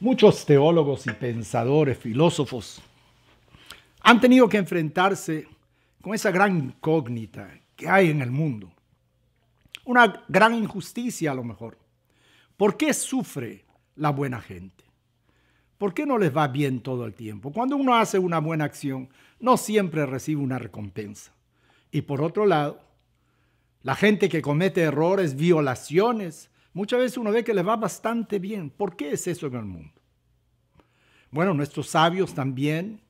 Muchos teólogos y pensadores, filósofos, han tenido que enfrentarse con esa gran incógnita que hay en el mundo. Una gran injusticia a lo mejor. ¿Por qué sufre la buena gente? ¿Por qué no les va bien todo el tiempo? Cuando uno hace una buena acción, no siempre recibe una recompensa. Y por otro lado, la gente que comete errores, violaciones, muchas veces uno ve que le va bastante bien. ¿Por qué es eso en el mundo? Bueno, nuestros sabios también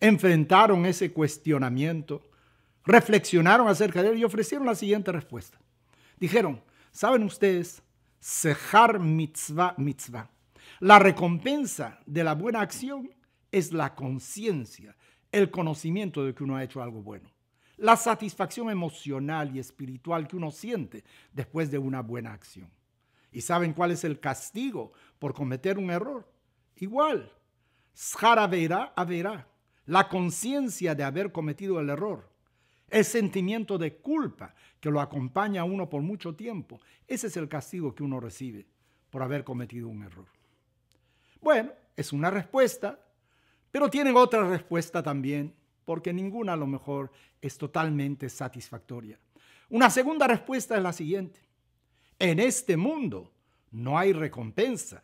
enfrentaron ese cuestionamiento, reflexionaron acerca de él y ofrecieron la siguiente respuesta. Dijeron, ¿saben ustedes? Sejar mitzvah mitzvah. La recompensa de la buena acción es la conciencia, el conocimiento de que uno ha hecho algo bueno la satisfacción emocional y espiritual que uno siente después de una buena acción. ¿Y saben cuál es el castigo por cometer un error? Igual, verá, verá, la conciencia de haber cometido el error, el sentimiento de culpa que lo acompaña a uno por mucho tiempo, ese es el castigo que uno recibe por haber cometido un error. Bueno, es una respuesta, pero tienen otra respuesta también porque ninguna a lo mejor es totalmente satisfactoria. Una segunda respuesta es la siguiente. En este mundo no hay recompensa.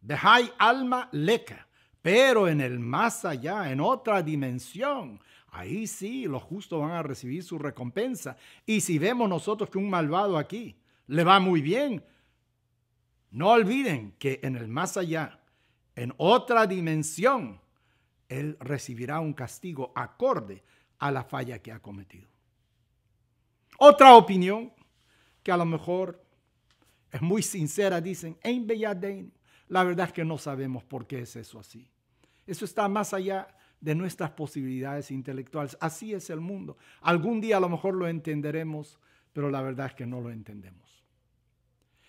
Dejai alma leca, pero en el más allá, en otra dimensión, ahí sí los justos van a recibir su recompensa. Y si vemos nosotros que un malvado aquí le va muy bien, no olviden que en el más allá, en otra dimensión, él recibirá un castigo acorde a la falla que ha cometido. Otra opinión que a lo mejor es muy sincera, dicen, en Belladein, la verdad es que no sabemos por qué es eso así. Eso está más allá de nuestras posibilidades intelectuales. Así es el mundo. Algún día a lo mejor lo entenderemos, pero la verdad es que no lo entendemos.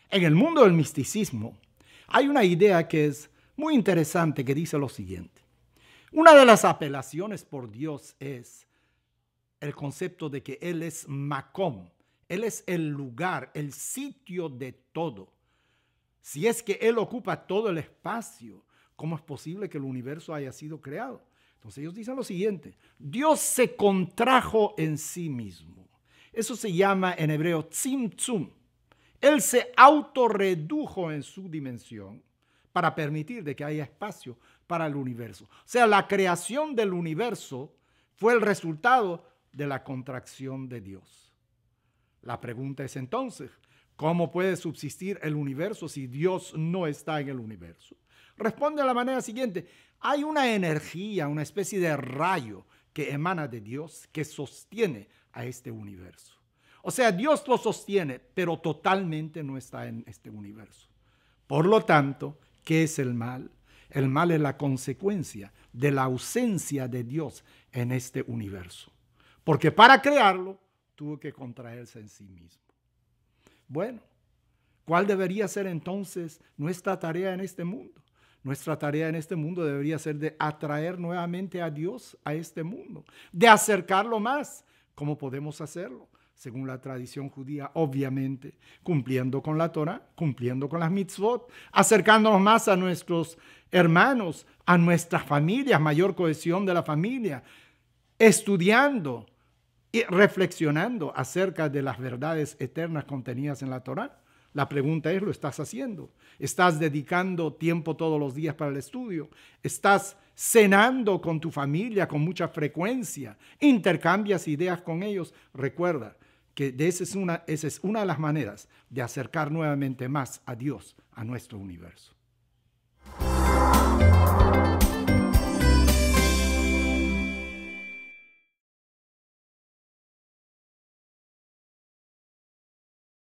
En el mundo del misticismo hay una idea que es muy interesante que dice lo siguiente. Una de las apelaciones por Dios es el concepto de que Él es Macom. Él es el lugar, el sitio de todo. Si es que Él ocupa todo el espacio, ¿cómo es posible que el universo haya sido creado? Entonces ellos dicen lo siguiente, Dios se contrajo en sí mismo. Eso se llama en hebreo tzimtzum. Él se autorredujo en su dimensión para permitir de que haya espacio para el universo. O sea, la creación del universo fue el resultado de la contracción de Dios. La pregunta es entonces, ¿cómo puede subsistir el universo si Dios no está en el universo? Responde de la manera siguiente, hay una energía, una especie de rayo que emana de Dios que sostiene a este universo. O sea, Dios lo sostiene, pero totalmente no está en este universo. Por lo tanto, ¿Qué es el mal? El mal es la consecuencia de la ausencia de Dios en este universo. Porque para crearlo tuvo que contraerse en sí mismo. Bueno, ¿cuál debería ser entonces nuestra tarea en este mundo? Nuestra tarea en este mundo debería ser de atraer nuevamente a Dios a este mundo, de acercarlo más. ¿Cómo podemos hacerlo? según la tradición judía, obviamente, cumpliendo con la Torah, cumpliendo con las mitzvot, acercándonos más a nuestros hermanos, a nuestras familias, mayor cohesión de la familia, estudiando y reflexionando acerca de las verdades eternas contenidas en la Torah. La pregunta es, ¿lo estás haciendo? ¿Estás dedicando tiempo todos los días para el estudio? ¿Estás cenando con tu familia con mucha frecuencia? ¿Intercambias ideas con ellos? Recuerda, que de esa es, una, esa es una de las maneras de acercar nuevamente más a Dios, a nuestro universo.